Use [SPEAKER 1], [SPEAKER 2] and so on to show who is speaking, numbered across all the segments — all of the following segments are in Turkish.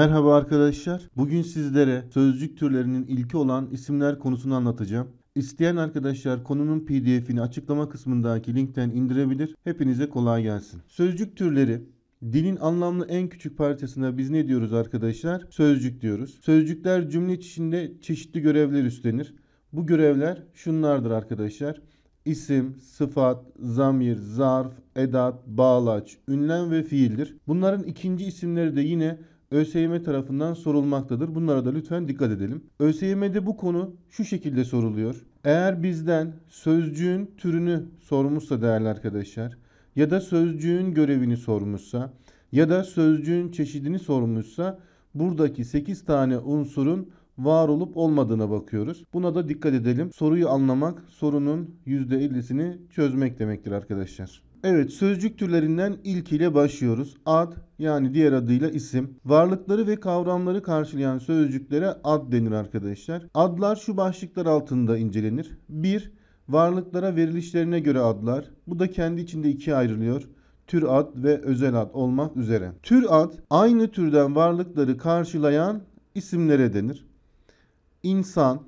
[SPEAKER 1] Merhaba arkadaşlar. Bugün sizlere sözcük türlerinin ilki olan isimler konusunu anlatacağım. İsteyen arkadaşlar konunun pdf'ini açıklama kısmındaki linkten indirebilir. Hepinize kolay gelsin. Sözcük türleri Dilin anlamlı en küçük parçasına biz ne diyoruz arkadaşlar? Sözcük diyoruz. Sözcükler cümle içinde çeşitli görevler üstlenir. Bu görevler şunlardır arkadaşlar. İsim, sıfat, zamir, zarf, edat, bağlaç, ünlem ve fiildir. Bunların ikinci isimleri de yine ÖSYM tarafından sorulmaktadır. Bunlara da lütfen dikkat edelim. ÖSYM'de bu konu şu şekilde soruluyor. Eğer bizden sözcüğün türünü sormuşsa değerli arkadaşlar ya da sözcüğün görevini sormuşsa ya da sözcüğün çeşidini sormuşsa buradaki 8 tane unsurun var olup olmadığına bakıyoruz. Buna da dikkat edelim. Soruyu anlamak sorunun %50'sini çözmek demektir arkadaşlar. Evet sözcük türlerinden ilkiyle başlıyoruz. Ad yani diğer adıyla isim. Varlıkları ve kavramları karşılayan sözcüklere ad denir arkadaşlar. Adlar şu başlıklar altında incelenir. 1. Varlıklara verilişlerine göre adlar. Bu da kendi içinde ikiye ayrılıyor. Tür ad ve özel ad olmak üzere. Tür ad aynı türden varlıkları karşılayan isimlere denir. İnsan,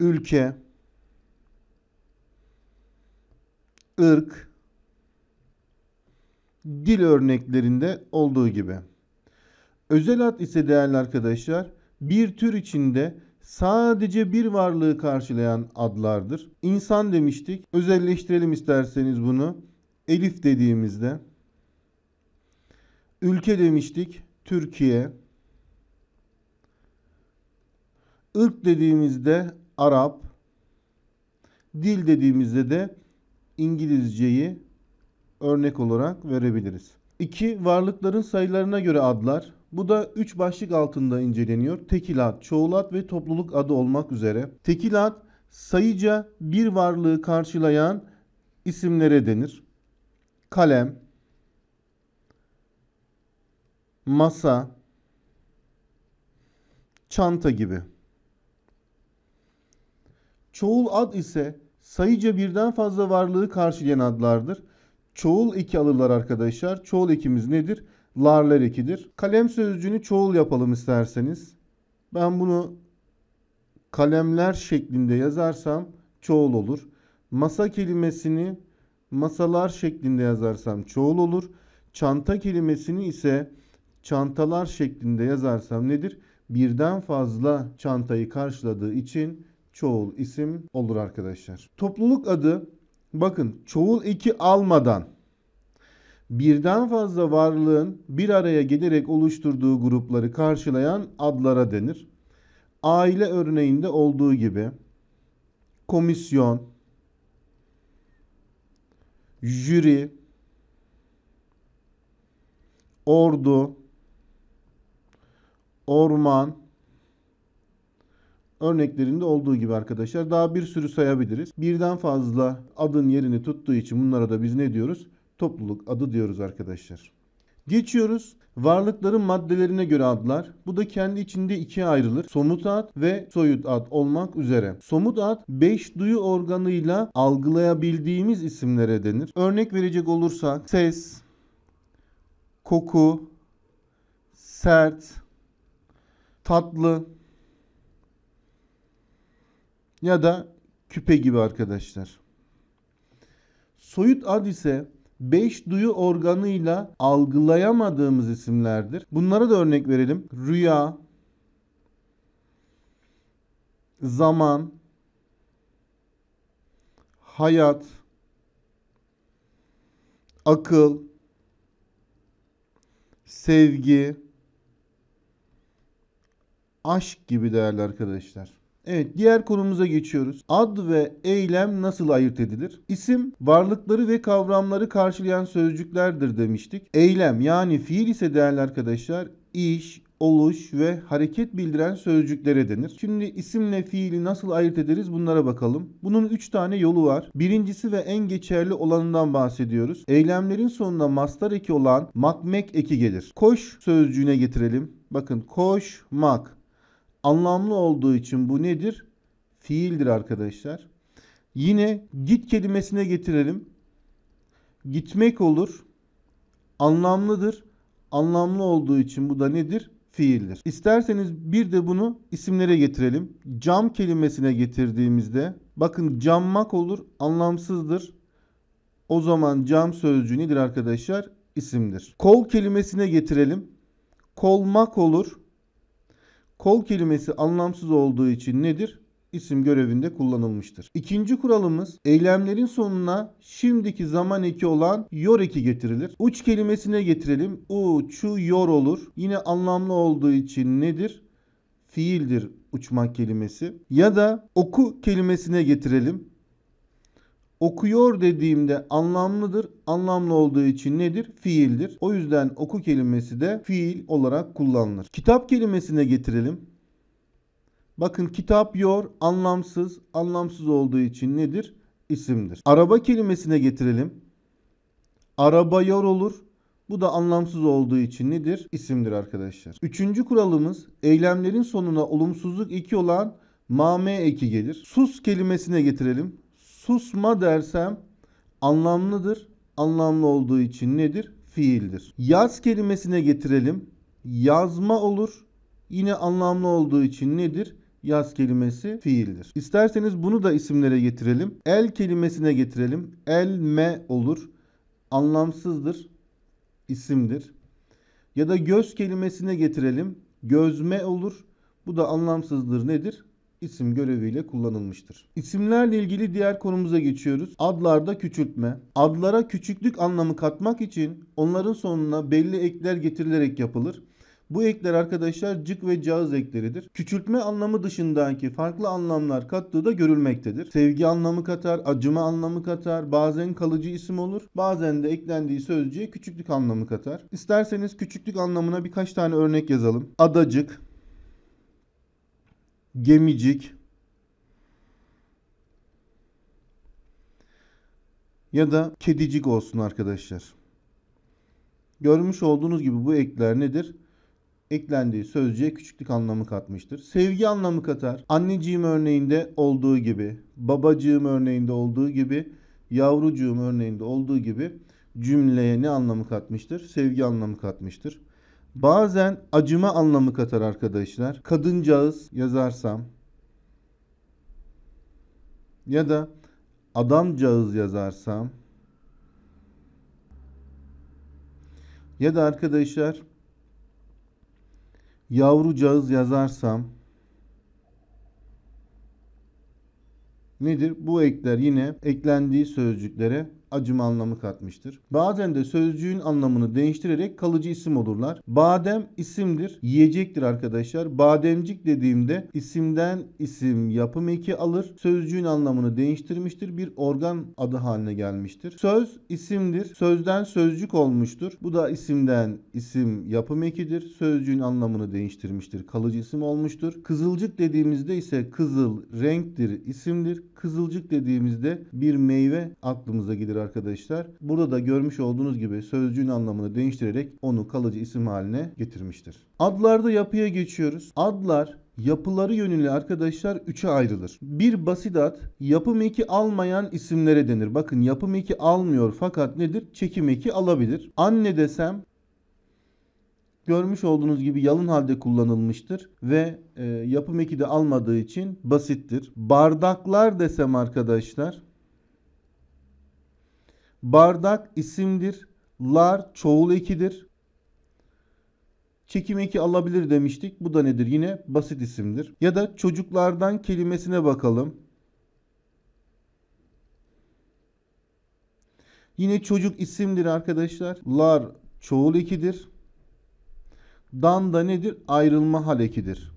[SPEAKER 1] ülke, ırk, dil örneklerinde olduğu gibi. Özel ad ise değerli arkadaşlar bir tür içinde sadece bir varlığı karşılayan adlardır. İnsan demiştik. Özelleştirelim isterseniz bunu. Elif dediğimizde ülke demiştik. Türkiye. Irk dediğimizde Arap. Dil dediğimizde de İngilizceyi örnek olarak verebiliriz. 2. Varlıkların sayılarına göre adlar. Bu da 3 başlık altında inceleniyor. Tekil ad, çoğul ad ve topluluk adı olmak üzere. Tekil ad sayıca bir varlığı karşılayan isimlere denir. Kalem, masa, çanta gibi. Çoğul ad ise sayıca birden fazla varlığı karşılayan adlardır. Çoğul iki alırlar arkadaşlar. Çoğul ikimiz nedir? Larlar ikidir. Kalem sözcüğünü çoğul yapalım isterseniz. Ben bunu kalemler şeklinde yazarsam çoğul olur. Masa kelimesini masalar şeklinde yazarsam çoğul olur. Çanta kelimesini ise çantalar şeklinde yazarsam nedir? Birden fazla çantayı karşıladığı için çoğul isim olur arkadaşlar. Topluluk adı bakın çoğul iki almadan birden fazla varlığın bir araya gelerek oluşturduğu grupları karşılayan adlara denir. Aile örneğinde olduğu gibi komisyon, jüri, ordu, orman, örneklerinde olduğu gibi arkadaşlar daha bir sürü sayabiliriz. Birden fazla adın yerini tuttuğu için bunlara da biz ne diyoruz? Topluluk adı diyoruz arkadaşlar. Geçiyoruz. Varlıkların maddelerine göre adlar. Bu da kendi içinde ikiye ayrılır. Somut ad ve soyut ad olmak üzere. Somut ad 5 duyu organıyla algılayabildiğimiz isimlere denir. Örnek verecek olursak ses, koku, sert, tatlı, ya da küpe gibi arkadaşlar. Soyut ad ise beş duyu organıyla algılayamadığımız isimlerdir. Bunlara da örnek verelim. Rüya, zaman, hayat, akıl, sevgi, aşk gibi değerli arkadaşlar. Evet diğer konumuza geçiyoruz. Ad ve eylem nasıl ayırt edilir? İsim varlıkları ve kavramları karşılayan sözcüklerdir demiştik. Eylem yani fiil ise değerli arkadaşlar iş, oluş ve hareket bildiren sözcüklere denir. Şimdi isimle fiili nasıl ayırt ederiz bunlara bakalım. Bunun 3 tane yolu var. Birincisi ve en geçerli olanından bahsediyoruz. Eylemlerin sonunda mastar eki olan makmek eki gelir. Koş sözcüğüne getirelim. Bakın koş mak anlamlı olduğu için bu nedir? Fiildir arkadaşlar. Yine git kelimesine getirelim. Gitmek olur. Anlamlıdır. Anlamlı olduğu için bu da nedir? Fiildir. İsterseniz bir de bunu isimlere getirelim. Cam kelimesine getirdiğimizde bakın cammak olur. Anlamsızdır. O zaman cam sözcüğü nedir arkadaşlar? İsimdir. Kol kelimesine getirelim. Kolmak olur Kol kelimesi anlamsız olduğu için nedir? İsim görevinde kullanılmıştır. İkinci kuralımız eylemlerin sonuna şimdiki zaman eki olan yor eki getirilir. Uç kelimesine getirelim. Uçu yor olur. Yine anlamlı olduğu için nedir? Fiildir uçmak kelimesi. Ya da oku kelimesine getirelim. Okuyor dediğimde anlamlıdır. Anlamlı olduğu için nedir? Fiildir. O yüzden oku kelimesi de fiil olarak kullanılır. Kitap kelimesine getirelim. Bakın kitap yor anlamsız. Anlamsız olduğu için nedir? İsimdir. Araba kelimesine getirelim. Araba yor olur. Bu da anlamsız olduğu için nedir? İsimdir arkadaşlar. Üçüncü kuralımız eylemlerin sonuna olumsuzluk 2 olan mame eki gelir. Sus kelimesine getirelim susma dersem anlamlıdır. Anlamlı olduğu için nedir? Fiildir. Yaz kelimesine getirelim. Yazma olur. Yine anlamlı olduğu için nedir? Yaz kelimesi fiildir. İsterseniz bunu da isimlere getirelim. El kelimesine getirelim. Elme olur. Anlamsızdır. İsimdir. Ya da göz kelimesine getirelim. Gözme olur. Bu da anlamsızdır nedir? isim göreviyle kullanılmıştır. İsimlerle ilgili diğer konumuza geçiyoruz. Adlarda küçültme. Adlara küçüklük anlamı katmak için onların sonuna belli ekler getirilerek yapılır. Bu ekler arkadaşlar cık ve cağız ekleridir. Küçültme anlamı dışındaki farklı anlamlar kattığı da görülmektedir. Sevgi anlamı katar, acıma anlamı katar, bazen kalıcı isim olur, bazen de eklendiği sözcüğe küçüklük anlamı katar. İsterseniz küçüklük anlamına birkaç tane örnek yazalım. Adacık, gemicik ya da kedicik olsun arkadaşlar. Görmüş olduğunuz gibi bu ekler nedir? Eklendiği sözcüğe küçüklük anlamı katmıştır. Sevgi anlamı katar. Anneciğim örneğinde olduğu gibi, babacığım örneğinde olduğu gibi, yavrucuğum örneğinde olduğu gibi cümleye ne anlamı katmıştır? Sevgi anlamı katmıştır. Bazen acıma anlamı katar arkadaşlar. Kadıncağız yazarsam ya da adamcağız yazarsam ya da arkadaşlar yavrucağız yazarsam nedir? Bu ekler yine eklendiği sözcüklere acıma anlamı katmıştır. Bazen de sözcüğün anlamını değiştirerek kalıcı isim olurlar. Badem isimdir, yiyecektir arkadaşlar. Bademcik dediğimde isimden isim yapım eki alır. Sözcüğün anlamını değiştirmiştir. Bir organ adı haline gelmiştir. Söz isimdir. Sözden sözcük olmuştur. Bu da isimden isim yapım ekidir. Sözcüğün anlamını değiştirmiştir. Kalıcı isim olmuştur. Kızılcık dediğimizde ise kızıl renktir, isimdir. Kızılcık dediğimizde bir meyve aklımıza gelir arkadaşlar. Burada da görmüş olduğunuz gibi sözcüğün anlamını değiştirerek onu kalıcı isim haline getirmiştir. Adlarda yapıya geçiyoruz. Adlar yapıları yönüyle arkadaşlar 3'e ayrılır. Bir basit ad yapım eki almayan isimlere denir. Bakın yapım eki almıyor fakat nedir? Çekim eki alabilir. Anne desem görmüş olduğunuz gibi yalın halde kullanılmıştır ve e, yapım eki de almadığı için basittir. Bardaklar desem arkadaşlar bardak isimdir. Lar çoğul ekidir. Çekim eki alabilir demiştik. Bu da nedir? Yine basit isimdir. Ya da çocuklardan kelimesine bakalım. Yine çocuk isimdir arkadaşlar. Lar çoğul ekidir dan da nedir? Ayrılma halekidir.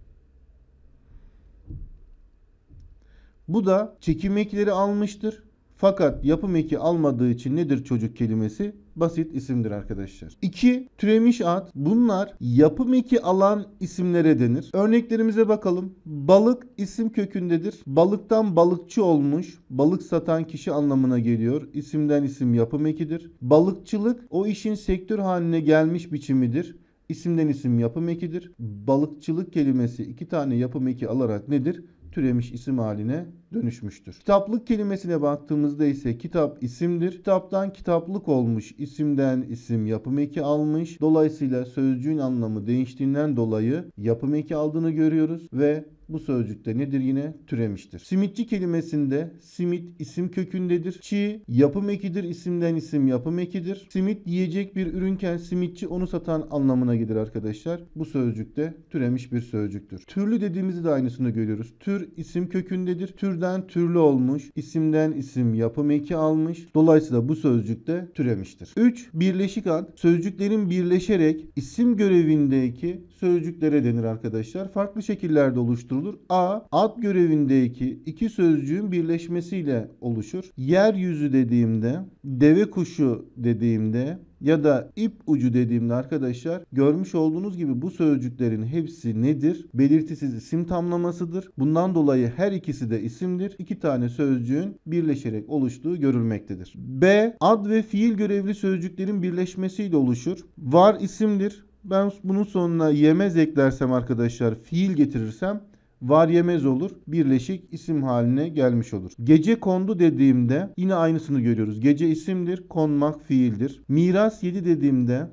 [SPEAKER 1] Bu da çekim ekleri almıştır. Fakat yapım eki almadığı için nedir çocuk kelimesi? Basit isimdir arkadaşlar. 2. Türemiş at. Bunlar yapım eki alan isimlere denir. Örneklerimize bakalım. Balık isim kökündedir. Balıktan balıkçı olmuş, balık satan kişi anlamına geliyor. İsimden isim yapım ekidir. Balıkçılık o işin sektör haline gelmiş biçimidir. İsimden isim yapım ekidir. Balıkçılık kelimesi iki tane yapım eki alarak nedir? Türemiş isim haline dönüşmüştür. Kitaplık kelimesine baktığımızda ise kitap isimdir. Kitaptan kitaplık olmuş, isimden isim yapım eki almış. Dolayısıyla sözcüğün anlamı değiştiğinden dolayı yapım eki aldığını görüyoruz ve bu sözcükte nedir yine? Türemiştir. Simitçi kelimesinde simit isim kökündedir. Çi yapım ekidir. isimden isim yapım ekidir. Simit yiyecek bir ürünken simitçi onu satan anlamına gelir arkadaşlar. Bu sözcükte türemiş bir sözcüktür. Türlü dediğimizi de aynısını görüyoruz. Tür isim kökündedir. Tür türden türlü olmuş, isimden isim yapım eki almış. Dolayısıyla bu sözcük de türemiştir. 3. Birleşik ad sözcüklerin birleşerek isim görevindeki sözcüklere denir arkadaşlar. Farklı şekillerde oluşturulur. A. Ad görevindeki iki sözcüğün birleşmesiyle oluşur. Yeryüzü dediğimde, deve kuşu dediğimde, ya da ip ucu dediğimde arkadaşlar görmüş olduğunuz gibi bu sözcüklerin hepsi nedir? Belirtisiz isim tamlamasıdır. Bundan dolayı her ikisi de isimdir. İki tane sözcüğün birleşerek oluştuğu görülmektedir. B. Ad ve fiil görevli sözcüklerin birleşmesiyle oluşur. Var isimdir. Ben bunun sonuna yemez eklersem arkadaşlar fiil getirirsem varyemez olur. Birleşik isim haline gelmiş olur. Gece kondu dediğimde yine aynısını görüyoruz. Gece isimdir, konmak fiildir. Miras yedi dediğimde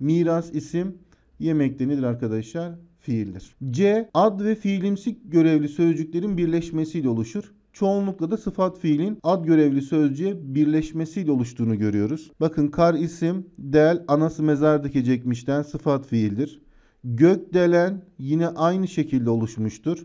[SPEAKER 1] miras isim, yemek de nedir arkadaşlar? Fiildir. C. Ad ve fiilimsi görevli sözcüklerin birleşmesiyle oluşur. Çoğunlukla da sıfat fiilin ad görevli sözcüğe birleşmesiyle oluştuğunu görüyoruz. Bakın kar isim, del anası mezar dikecekmişten sıfat fiildir. Gökdelen yine aynı şekilde oluşmuştur.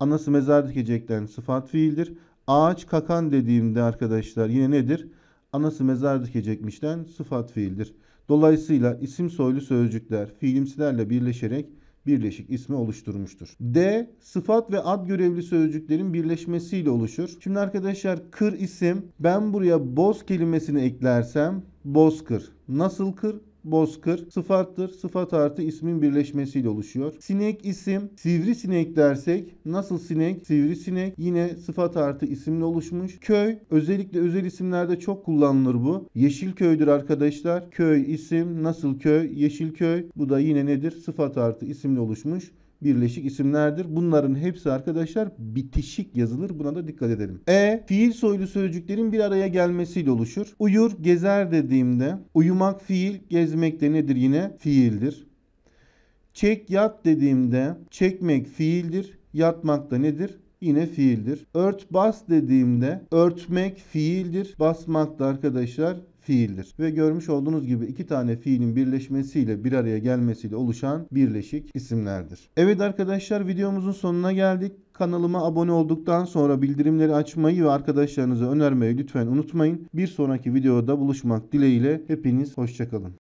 [SPEAKER 1] Anası mezar dikecekten sıfat fiildir. Ağaç kakan dediğimde arkadaşlar yine nedir? Anası mezar dikecekmişten sıfat fiildir. Dolayısıyla isim soylu sözcükler fiilimsilerle birleşerek birleşik ismi oluşturmuştur. D sıfat ve ad görevli sözcüklerin birleşmesiyle oluşur. Şimdi arkadaşlar kır isim ben buraya boz kelimesini eklersem bozkır. Nasıl kır? bozkır sıfattır. Sıfat artı ismin birleşmesiyle oluşuyor. Sinek isim. Sivri sinek dersek nasıl sinek? Sivri sinek yine sıfat artı isimle oluşmuş. Köy özellikle özel isimlerde çok kullanılır bu. Yeşil köydür arkadaşlar. Köy isim. Nasıl köy? Yeşil köy. Bu da yine nedir? Sıfat artı isimle oluşmuş birleşik isimlerdir. Bunların hepsi arkadaşlar bitişik yazılır. Buna da dikkat edelim. E fiil soylu sözcüklerin bir araya gelmesiyle oluşur. Uyur, gezer dediğimde uyumak fiil, gezmek de nedir yine? Fiildir. Çek yat dediğimde çekmek fiildir. Yatmak da nedir? Yine fiildir. Ört bas dediğimde örtmek fiildir. Basmak da arkadaşlar fiildir. Ve görmüş olduğunuz gibi iki tane fiilin birleşmesiyle bir araya gelmesiyle oluşan birleşik isimlerdir. Evet arkadaşlar videomuzun sonuna geldik. Kanalıma abone olduktan sonra bildirimleri açmayı ve arkadaşlarınıza önermeyi lütfen unutmayın. Bir sonraki videoda buluşmak dileğiyle hepiniz hoşçakalın.